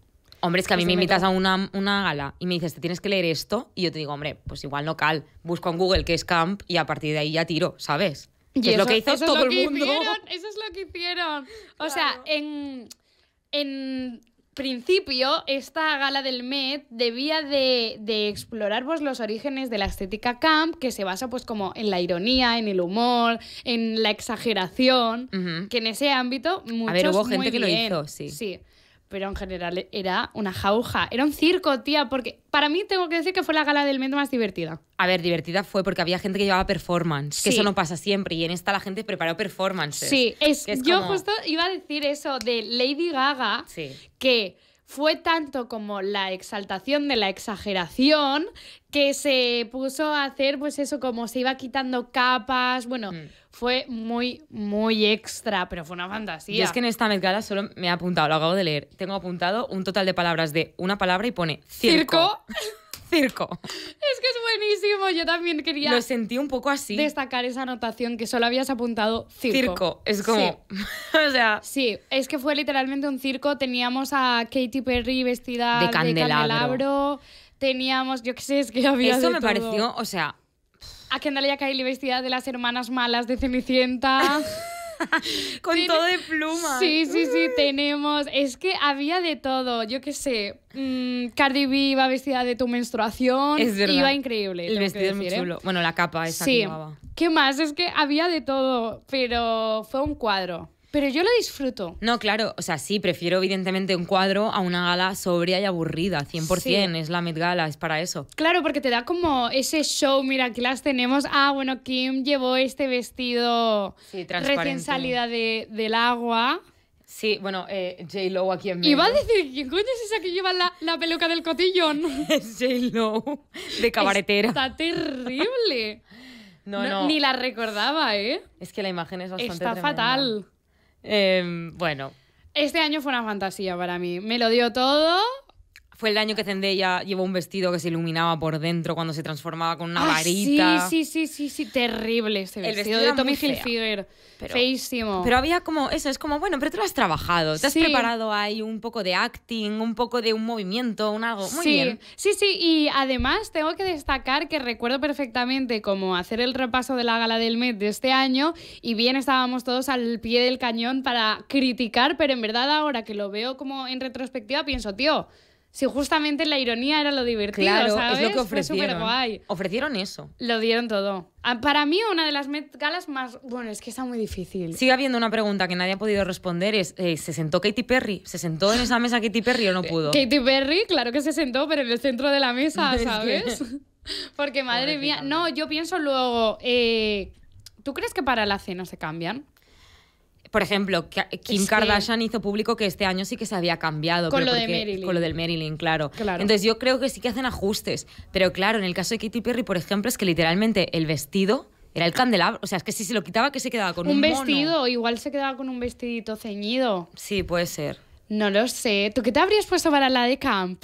Hombre, es que a mí me invitas a una, gala y me dices, te tienes que leer esto, y yo te digo, hombre, pues igual no cal, busco en Google qué es camp y a partir de ahí ya tiro, ¿sabes? Y es lo que hizo todo es lo que mundo. Hicieron, eso es lo que hicieron. O sea, en, principio, esta gala del Met debía de, explorar pues, los orígenes de la estética camp, que se basa pues como en la ironía, en el humor, en la exageración, que en ese ámbito muchos A ver, hubo gente que lo hizo, Sí pero en general era una jauja, era un circo, tía, porque para mí tengo que decir que fue la gala del mento más divertida. A ver, divertida fue porque había gente que llevaba performance, que eso no pasa siempre, y en esta la gente preparó performances. Sí, es, yo justo iba a decir eso de Lady Gaga, que fue tanto como la exaltación de la exageración que se puso a hacer pues eso como se iba quitando capas, bueno, mm. fue muy muy extra, pero fue una fantasía. Y es que en esta mezclada solo me ha apuntado, lo acabo de leer, tengo apuntado un total de palabras de una palabra y pone ¿Circo? circo. Es que es buenísimo, yo también quería... Lo sentí un poco así. Destacar esa anotación que solo habías apuntado circo. Circo, es como... o sea... Sí, es que fue literalmente un circo, teníamos a Katy Perry vestida de candelabro, teníamos, yo qué sé, es que había... Eso me pareció, o sea... A Kendall y a Kylie vestida de las hermanas malas de Cenicienta. Con todo de pluma. Sí, sí, sí, tenemos. Es que había de todo. Yo qué sé. Mm, Cardi B iba vestida de tu menstruación. Es verdad. Iba increíble. El vestido es muy ¿eh? chulo. Bueno, la capa esa sí. que ¿Qué más? Es que había de todo. Pero fue un cuadro. Pero yo lo disfruto. No, claro, o sea, sí, prefiero evidentemente un cuadro a una gala sobria y aburrida, 100%, es la Met Gala, es para eso. Claro, porque te da como ese show, mira, aquí las tenemos, ah, bueno, Kim llevó este vestido recién salida del agua. Sí, bueno, eh, J-Lo aquí en medio. Iba a decir, ¿quién coño es esa que lleva la, la peluca del cotillón? es J-Lo, de cabaretera. Está terrible. no, no, Ni la recordaba, ¿eh? Es que la imagen es bastante Está fatal. Em, bueno. Este año fue una fantasía para mí. Me lo dio todo fue el año que Zendaya llevó un vestido que se iluminaba por dentro cuando se transformaba con una ah, varita. Sí, sí, sí, sí, sí, terrible ese vestido, el vestido de Tommy Hilfiger. feísimo. Pero había como eso, es como, bueno, pero tú lo has trabajado, te has preparado ahí un poco de acting, un poco de un movimiento, un algo. Muy bien. Sí, sí, y además tengo que destacar que recuerdo perfectamente como hacer el repaso de la gala del Met de este año y bien estábamos todos al pie del cañón para criticar, pero en verdad ahora que lo veo como en retrospectiva pienso, tío, si justamente la ironía era lo divertido, claro, ¿sabes? es lo que ofrecieron. Ofrecieron eso. Lo dieron todo. Ah, para mí, una de las Galas más. Bueno, es que está muy difícil. Sigue habiendo una pregunta que nadie ha podido responder: es eh, ¿se sentó Katy Perry? ¿Se sentó en esa mesa Katy Perry o no pudo? Katy Perry, claro que se sentó, pero en el centro de la mesa, ¿sabes? Porque madre mía. No, yo pienso luego. Eh, ¿Tú crees que para la cena se cambian? Por ejemplo, Kim Kardashian hizo público que este año sí que se había cambiado. Con lo de Marilyn. Con lo del Marilyn, claro. Entonces yo creo que sí que hacen ajustes. Pero claro, en el caso de Katy Perry, por ejemplo, es que literalmente el vestido era el candelabro. O sea, es que si se lo quitaba, que se quedaba con un, un vestido. Igual se quedaba con un vestidito ceñido. Sí, puede ser. No lo sé. ¿Tú qué te habrías puesto para la de camp?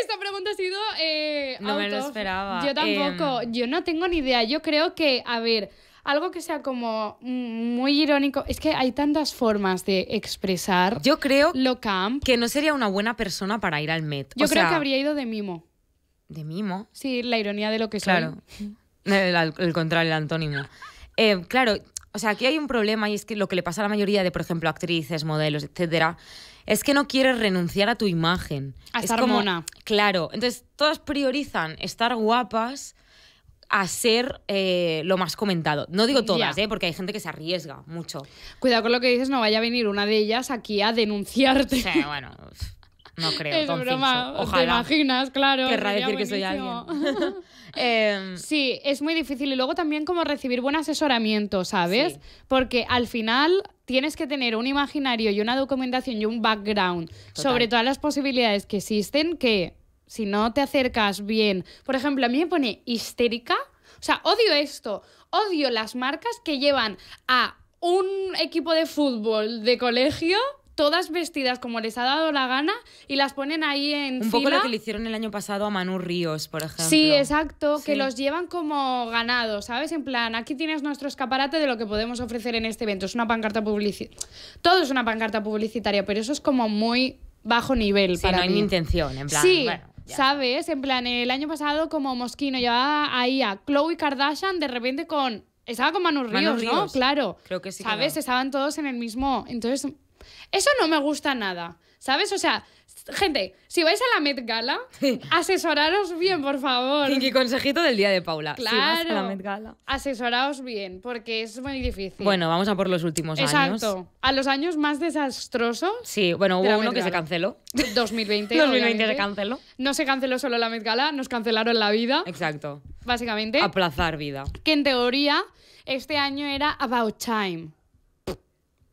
Esta pregunta ha sido. Eh, no me lo esperaba. Yo tampoco. Em. Yo no tengo ni idea. Yo creo que, a ver algo que sea como muy irónico. Es que hay tantas formas de expresar Yo creo lo que no sería una buena persona para ir al Met. Yo creo que habría ido de mimo. ¿De mimo? Sí, la ironía de lo que claro. soy. Claro, el, contrario, el antónimo. Eh, claro, o sea, aquí hay un problema y es que lo que le pasa a la mayoría de, por ejemplo, actrices, modelos, etcétera, es que no quieres renunciar a tu imagen. A estar mona. Claro. Entonces, todas priorizan estar guapas a ser eh, lo más comentado. No digo todas, eh, porque hay gente que se arriesga mucho. Cuidado con lo que dices, no vaya a venir una de ellas aquí a denunciarte. bueno, no creo. Ojalá. te imaginas, claro. Querrá decir que soy alguien. Em. sí, es muy difícil. Y luego también como recibir buen asesoramiento, ¿sabes? Porque al final tienes que tener un imaginario y una documentación y un background sobre todas las posibilidades que existen que si no te acercas bien. Por ejemplo, a mí me pone histérica. O sea, odio esto. Odio las marcas que llevan a un equipo de fútbol de colegio todas vestidas como les ha dado la gana y las ponen ahí en Un poco lo que le hicieron el año pasado a Manu Ríos, por ejemplo. Sí, exacto, que los llevan como ganados, ¿sabes? En plan, aquí tienes nuestro escaparate de lo que podemos ofrecer en este evento. Es una pancarta publicitaria. Todo es una pancarta publicitaria, pero eso es como muy bajo nivel para no hay ni intención, en plan, sí. ¿Sabes? En plan, el año pasado como Mosquino llevaba ahí a Chloe Kardashian de repente con... Estaba con Manu Ríos, ¿no? Claro. Creo que sí. ¿Sabes? Estaban todos en el mismo... Entonces, eso no me gusta nada. ¿Sabes? O sea, Gente, si vais a la Met Gala, asesoraros bien, por favor. Y consejito del día de Paula. Claro. Si vas a la Met Gala. Asesoraos bien, porque es muy difícil. Bueno, vamos a por los últimos años. Exacto. A los años más desastrosos. Sí, bueno, hubo uno que se canceló. 2020. 2020 se canceló. No se canceló solo la Met Gala, nos cancelaron la vida. Exacto. Básicamente. Aplazar vida. Que en teoría este año era About Time.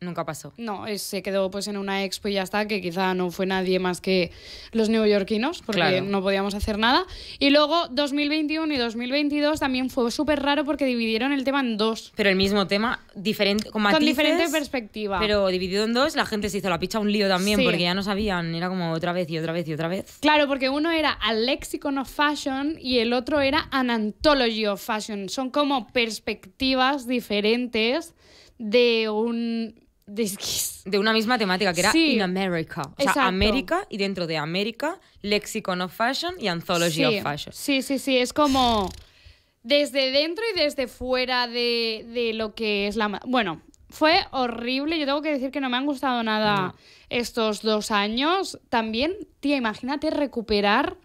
Nunca pasó. No, eh, se quedó pues en una expo y ya está, que quizá no fue nadie más que los neoyorquinos, porque no podíamos hacer nada. Y luego 2021 y 2022 también fue súper raro porque dividieron el tema en dos. Pero el mismo tema, diferente, con diferentes Con diferente perspectiva. Pero dividido en dos, la gente se hizo la picha un lío también, porque ya no sabían, era como otra vez y otra vez y otra vez. Claro, porque uno era a lexicon of fashion y el otro era an anthology of fashion. Son como perspectivas diferentes de un de una misma temática, que era In America. O sea, América y dentro de América, Lexicon of Fashion y Anthology of Fashion. Sí, sí, sí, es como desde dentro y desde fuera de, lo que es la... Bueno, fue horrible, yo tengo que decir que no me han gustado nada estos dos años. También, tía, imagínate recuperar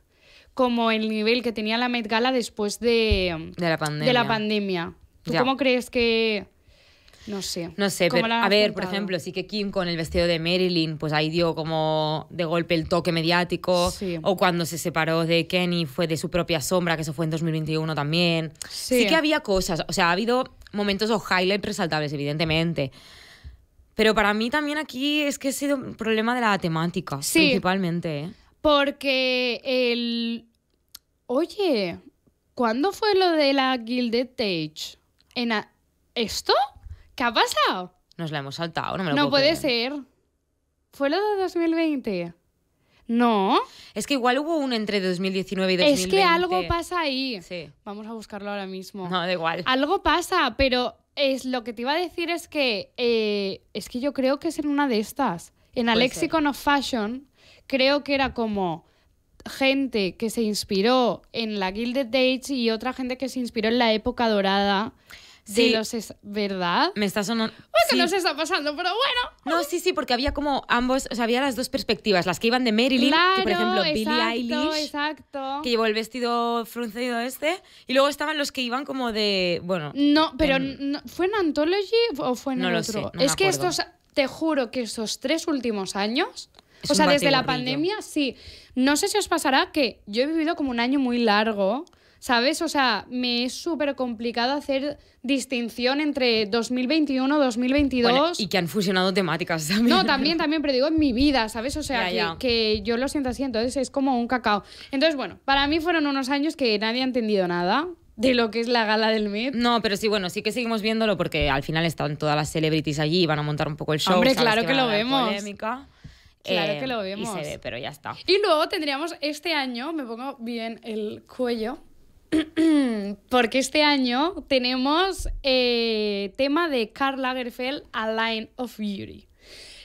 como el nivel que tenía la Met Gala después de, de la pandemia. De la pandemia. ¿Tú cómo crees que no sé. No sé, pero a ver, por ejemplo, sí que Kim con el vestido de Marilyn, pues ahí dio como de golpe el toque mediático. O cuando se separó de Kenny fue de su propia sombra, que eso fue en 2021 también. Sí. que había cosas, o sea, ha habido momentos o highlights resaltables, evidentemente. Pero para mí también aquí es que ha sido un problema de la temática, principalmente. ¿eh? Porque el. Oye, ¿cuándo fue lo de la Gilded Age? ¿En ¿Esto? ¿Qué ha pasado? Nos la hemos saltado, no me lo No puede ser. ¿Fue lo de 2020? No. Es que igual hubo uno entre 2019 y 2020. Es que algo pasa ahí. Sí. Vamos a buscarlo ahora mismo. No, da igual. Algo pasa, pero es lo que te iba a decir es que eh, es que yo creo que es en una de estas. En Alexicon of Fashion creo que era como gente que se inspiró en la Gilded Age y otra gente que se inspiró en la época dorada. Sí, los es ¿verdad? Me está sonando. Pues nos está pasando, pero bueno. No, sí, sí, porque había como ambos, o sea, había las dos perspectivas, las que iban de Marilyn, que por ejemplo Billie Eilish, que llevó el vestido fruncido este, y luego estaban los que iban como de, bueno. No, pero fue en Anthology o fue en no lo Sé, es que estos, te juro que estos tres últimos años, o sea, desde la pandemia, sí. No sé si os pasará que yo he vivido como un año muy largo ¿sabes? O sea, me es súper complicado hacer distinción entre 2021, 2022. y que han fusionado temáticas también. No, también, también, pero digo en mi vida, ¿sabes? O sea, que, yo lo siento así, entonces es como un cacao. Entonces, bueno, para mí fueron unos años que nadie ha entendido nada. De lo que es la gala del Met. No, pero sí, bueno, sí que seguimos viéndolo porque al final están todas las celebrities allí y van a montar un poco el show. Hombre, claro que, lo vemos. Claro eh, que lo vemos. Y se ve, pero ya está. Y luego tendríamos este año, me pongo bien el cuello, porque este año tenemos eh, tema de Carla Lagerfeld, A Line of Beauty.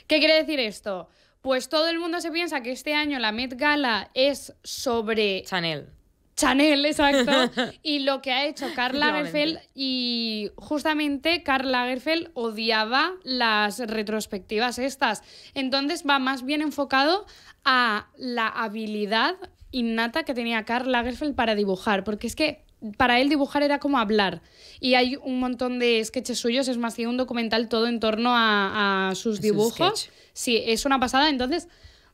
¿Qué quiere decir esto? Pues todo el mundo se piensa que este año la Met Gala es sobre... Chanel. Chanel, exacto. y lo que ha hecho Carla Lagerfeld y justamente Karl Lagerfeld odiaba las retrospectivas estas. Entonces va más bien enfocado a la habilidad innata que tenía Karl Lagerfeld para dibujar, porque es que para él dibujar era como hablar. Y hay un montón de sketches suyos, es más que un documental todo en torno a, sus dibujos. Sí, es una pasada. Entonces,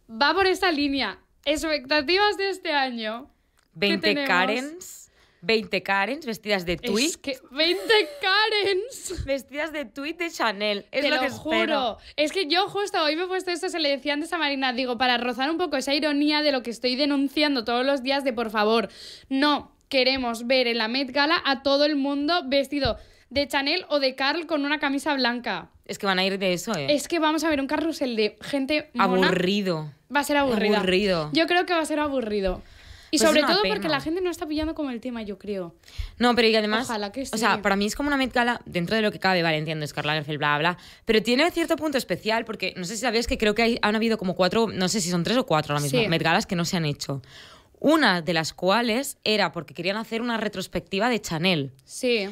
va por esta línea. Expectativas de este año. 20 Karens. 20 Karens vestidas de tweet. que 20 Karens. Vestidas de tweet de Chanel. Es Te lo, que juro. Es que yo justo hoy me he puesto esto, se le decía antes a Marina, digo, para rozar un poco esa ironía de lo que estoy denunciando todos los días de por favor, no queremos ver en la Met Gala a todo el mundo vestido de Chanel o de Carl con una camisa blanca. Es que van a ir de eso, ¿eh? Es que vamos a ver un carrusel de gente Aburrido. Va a ser aburrido. aburrido. Yo creo que va a ser aburrido. Y pues sobre todo porque la gente no está pillando como el tema, yo creo. No, pero y además. Ojalá que O sea, para mí es como una Met Gala, dentro de lo que cabe, vale, entiendo, Scarlett el bla, bla. Pero tiene cierto punto especial, porque no sé si sabéis, que creo que han habido como cuatro, no sé si son tres o cuatro ahora mismo, sí. Met Galas que no se han hecho una de las cuales era porque querían hacer una retrospectiva de Chanel. Sí.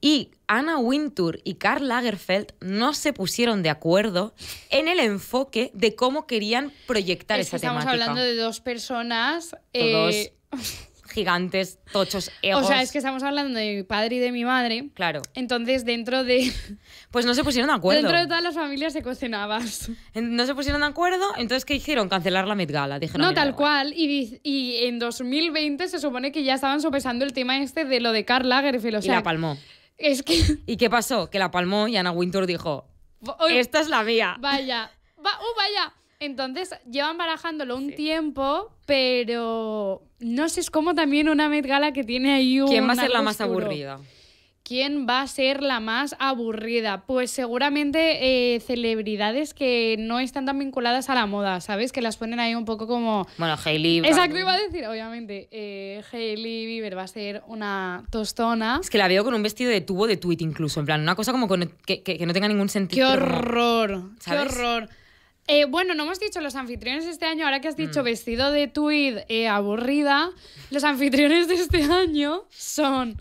Y Anna Wintour y Karl Lagerfeld no se pusieron de acuerdo en el enfoque de cómo querían proyectar esta esa estamos hablando de dos personas. Eh, gigantes, tochos, egos. O sea, es que estamos hablando de mi padre y de mi madre. Claro. Entonces, dentro de. Pues no se pusieron de acuerdo. Dentro de todas las familias se cocinabas. No se pusieron de acuerdo, entonces, ¿qué hicieron? Cancelar la Met Gala. no, tal cual. Y, y, en 2020 se supone que ya estaban sopesando el tema este de lo de Karl Lagerfeld. y la palmó. Es que... ¿Y qué pasó? Que la palmó y Ana Wintour dijo, esta es la mía. Vaya, va, uh, vaya. Entonces llevan barajándolo un tiempo, pero no sé, es como también una Met Gala que tiene ahí un... ¿Quién va a ser la más aburrida? ¿quién va a ser la más aburrida? Pues seguramente eh, celebridades que no están tan vinculadas a la moda, ¿sabes? Que las ponen ahí un poco como... Bueno, Hailey... Exacto, iba a decir, obviamente. Eh, Bieber va a ser una tostona. Es que la veo con un vestido de tubo de tweet incluso, en plan, una cosa como que, no tenga ningún sentido. ¡Qué horror! ¡Qué horror! Eh, bueno, no hemos dicho los anfitriones de este año, ahora que has dicho mm. vestido de tweed eh, aburrida, los anfitriones de este año son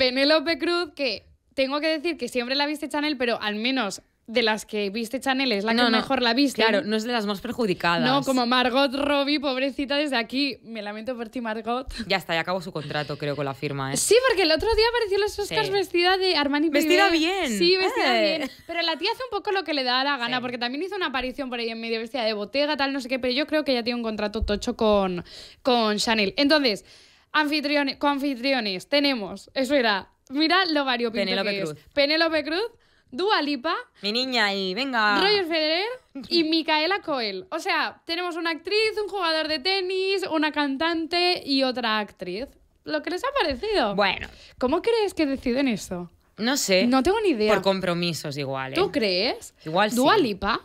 Penélope Cruz, que tengo que decir que siempre la viste Chanel, pero al menos de las que viste Chanel es la que mejor la viste. Claro, no es de las más perjudicadas. No, como Margot Robbie, pobrecita, desde aquí. Me lamento por ti, Margot. Ya está, ya acabó su contrato, creo, con la firma. ¿eh? Sí, porque el otro día apareció en los Oscars vestida de Armani Vestida bien. Sí, vestida eh. bien. Pero la tía hace un poco lo que le da la gana, porque también hizo una aparición por ahí en medio vestida de botega, tal, no sé qué, pero yo creo que ya tiene un contrato tocho con, con Chanel. Entonces. Anfitriones, tenemos, eso era, mira lo variopinto Penélope Cruz. Penélope Cruz, Dua Lipa. Mi niña y venga. Roger Federer y Micaela Coel. O sea, tenemos una actriz, un jugador de tenis, una cantante y otra actriz. ¿Lo que les ha parecido? Bueno. ¿Cómo crees que deciden eso? No sé. No tengo ni idea. Por compromisos igual. ¿Tú ¿eh? crees? Igual Dua sí. Lipa.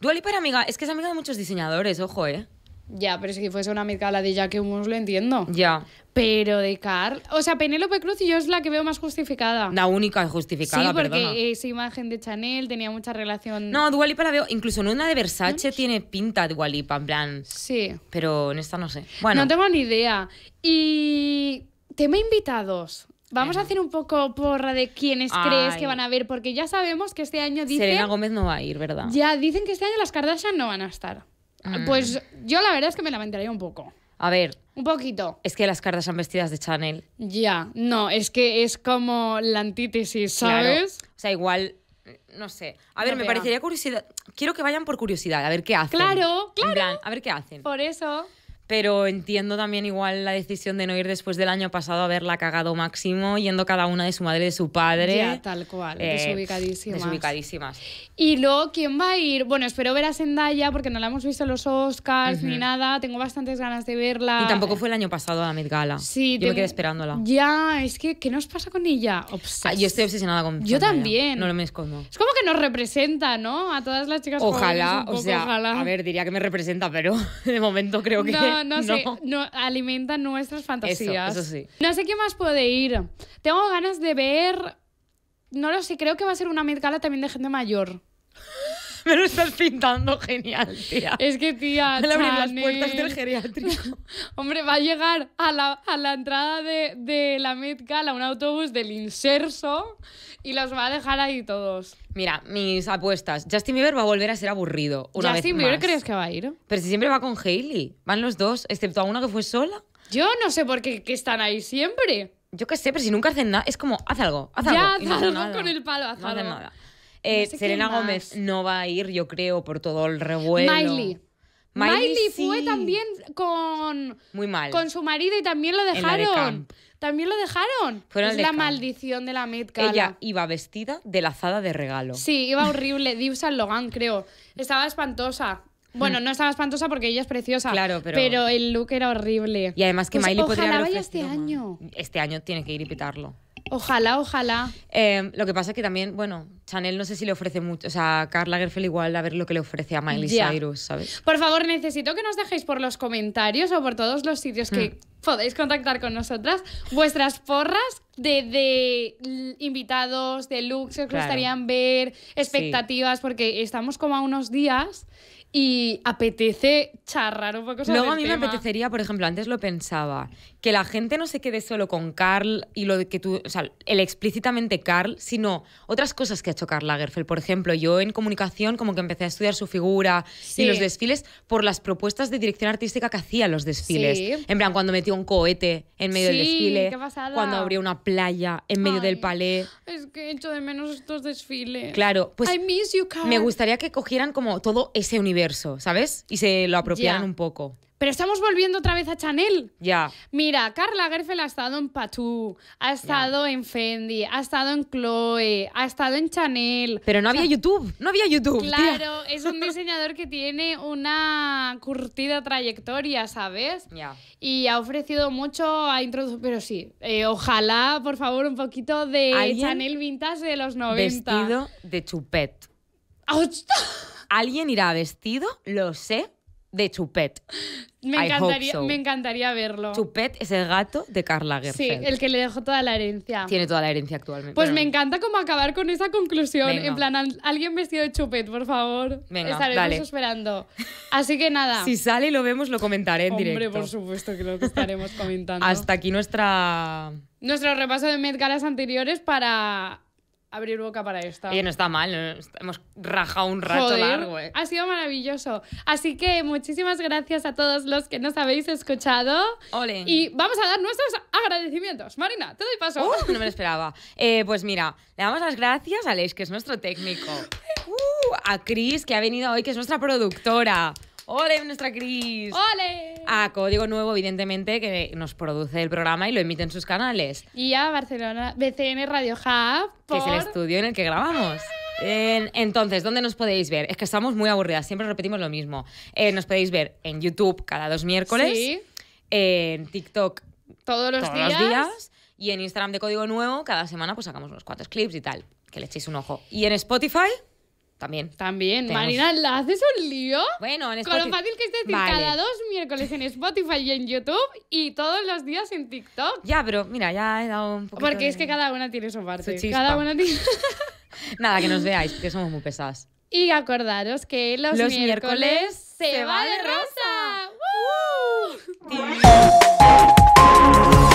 Dua Lipa era amiga, es que es amiga de muchos diseñadores, ojo, ¿eh? Ya, pero si fuese una mezcla de Jack Hummus, lo entiendo. Ya. Pero de Carl. O sea, Penélope Cruz yo es la que veo más justificada. La única justificada, Sí, porque esa imagen de Chanel tenía mucha relación. No, Dualipa la veo. Incluso en una de Versace tiene pinta Dualipa, en plan. Sí. Pero en esta no sé. Bueno. No tengo ni idea. Y. Tema invitados. Vamos a hacer un poco porra de quiénes crees que van a ver, porque ya sabemos que este año dicen. Serena Gómez no va a ir, ¿verdad? Ya, dicen que este año las Kardashian no van a estar. Mm. Pues yo la verdad es que me lamentaría un poco. A ver. Un poquito. Es que las cartas son vestidas de Chanel. Ya, no, es que es como la antítesis, ¿sabes? O sea, igual, no sé. A ver, me parecería curiosidad. Quiero que vayan por curiosidad, a ver qué hacen. Claro, claro. a ver qué hacen. Por eso pero entiendo también igual la decisión de no ir después del año pasado a haberla cagado máximo, yendo cada una de su madre y de su padre. Ya, tal cual, eh, desubicadísimas. desubicadísimas. Y luego, ¿quién va a ir? Bueno, espero ver a Zendaya porque no la hemos visto en los Oscars ni nada, tengo bastantes ganas de verla. Y tampoco fue el año pasado a la Met Gala. Sí, yo me quedé esperándola. Ya, es que, ¿qué nos pasa con ella? Ah, yo estoy obsesionada con Yo también. No lo me escondo. Es como que nos representa, ¿no? A todas las chicas. Ojalá, o sea, a ver, diría que me representa, pero de momento creo que no, sé. No. alimenta nuestras fantasías. No sé qué más puede ir. Tengo ganas de ver. No lo sé, creo que va a ser una mezcala también de gente mayor. Me estás pintando genial, tía. Es que, tía. Al abrir las puertas del geriátrico. Hombre, va a llegar a la, a la entrada de, de la Medcal a un autobús del inserso y los va a dejar ahí todos. Mira, mis apuestas. Justin Bieber va a volver a ser aburrido. Una ¿Justin Bieber crees que va a ir? Pero si siempre va con Hailey. Van los dos, excepto a una que fue sola. Yo no sé por qué están ahí siempre. Yo qué sé, pero si nunca hacen nada, es como, haz algo, haz algo. Ya, haz algo con el palo, haz no Hacen nada. Eh, Serena Gómez no va a ir, yo creo, por todo el revuelo. Miley. Miley, fue también con, Muy mal. con su marido y también lo dejaron. también lo dejaron. Fueron es la maldición de la Metcalf Ella iba vestida de lazada de regalo. Sí, iba horrible. Div San Logan, creo. Estaba espantosa. Bueno, mm. no estaba espantosa porque ella es preciosa. Claro, pero. Pero el look era horrible. Y además que pues Miley podría haber. Ojalá vaya este año. Este año tiene que ir y pitarlo. Ojalá, ojalá. Em, lo que pasa es que también, bueno, Chanel no sé si le ofrece mucho. O sea, Carla Gerfeld igual a ver lo que le ofrece a Miley Cyrus, ¿sabes? Por favor, necesito que nos dejéis por los comentarios o por todos los sitios que hmm. podéis contactar con nosotras vuestras porras de, invitados, de looks que os gustarían ver, expectativas, porque estamos como a unos días y apetece charrar un poco sobre Luego a mí me apetecería, por ejemplo, antes lo pensaba, que la gente no se quede solo con Carl y lo de que tú, o sea, el explícitamente Carl, sino otras cosas que ha hecho Karl Lagerfeld. Por ejemplo, yo en comunicación como que empecé a estudiar su figura y los desfiles por las propuestas de dirección artística que hacía los desfiles. En plan, cuando metió un cohete en medio del desfile, cuando abrió una playa en medio del palé. Es que echo de menos estos desfiles. Claro, pues me gustaría que cogieran como todo ese universo, ¿sabes? Y se lo apropiaran un poco. Pero estamos volviendo otra vez a Chanel. Ya. Mira, Carla Gerfel ha estado en Patou ha estado en Fendi, ha estado en Chloe, ha estado en Chanel. Pero no había YouTube, no había YouTube. Claro, es un diseñador que tiene una curtida trayectoria, ¿sabes? Ya. Y ha ofrecido mucho a introducir. Pero sí, eh, ojalá, por favor, un poquito de Chanel Vintage de los 90. Vestido de chupet. Alguien irá vestido, lo sé, de Chupet. Me encantaría, me encantaría verlo. Chupet es el gato de Carla Gerfeld. Sí, el que le dejó toda la herencia. Tiene toda la herencia actualmente. Pues me encanta como acabar con esa conclusión. En plan, alguien vestido de Chupet, por favor. Venga, Estaremos esperando. Así que nada. si sale y lo vemos, lo comentaré en directo. Hombre, por supuesto que lo estaremos comentando. Hasta aquí nuestra... Nuestro repaso de Met anteriores para abrir boca para esto. y no está mal, hemos rajado un rato largo. ¿eh? Ha sido maravilloso. Así que muchísimas gracias a todos los que nos habéis escuchado. Ole. Y vamos a dar nuestros agradecimientos. Marina, te doy paso. no me lo esperaba. Eh, pues mira, le damos las gracias a Leis, que es nuestro técnico. Uh, a Cris, que ha venido hoy, que es nuestra productora. ¡Ole, nuestra Cris! ¡Ole! A Código Nuevo, evidentemente, que nos produce el programa y lo emite en sus canales. Y a Barcelona, BCN Radio Hub, que es el estudio en el que grabamos. entonces, ¿dónde nos podéis ver? Es que estamos muy aburridas, siempre repetimos lo mismo. Eh, nos podéis ver en YouTube cada dos miércoles, sí. en TikTok todos los, todos días. los días y en Instagram de Código Nuevo cada semana pues sacamos unos cuantos clips y tal, que le echéis un ojo. Y en Spotify... También. También. Marina, ¿la haces un lío? Bueno, en Con lo fácil que es decir cada dos miércoles en Spotify y en YouTube y todos los días en TikTok. Ya, pero mira, ya he dado un poco. Porque es que cada una tiene su parte. cada una tiene. Nada, que nos veáis, que somos muy pesadas. Y acordaros que los, miércoles, se va de rosa.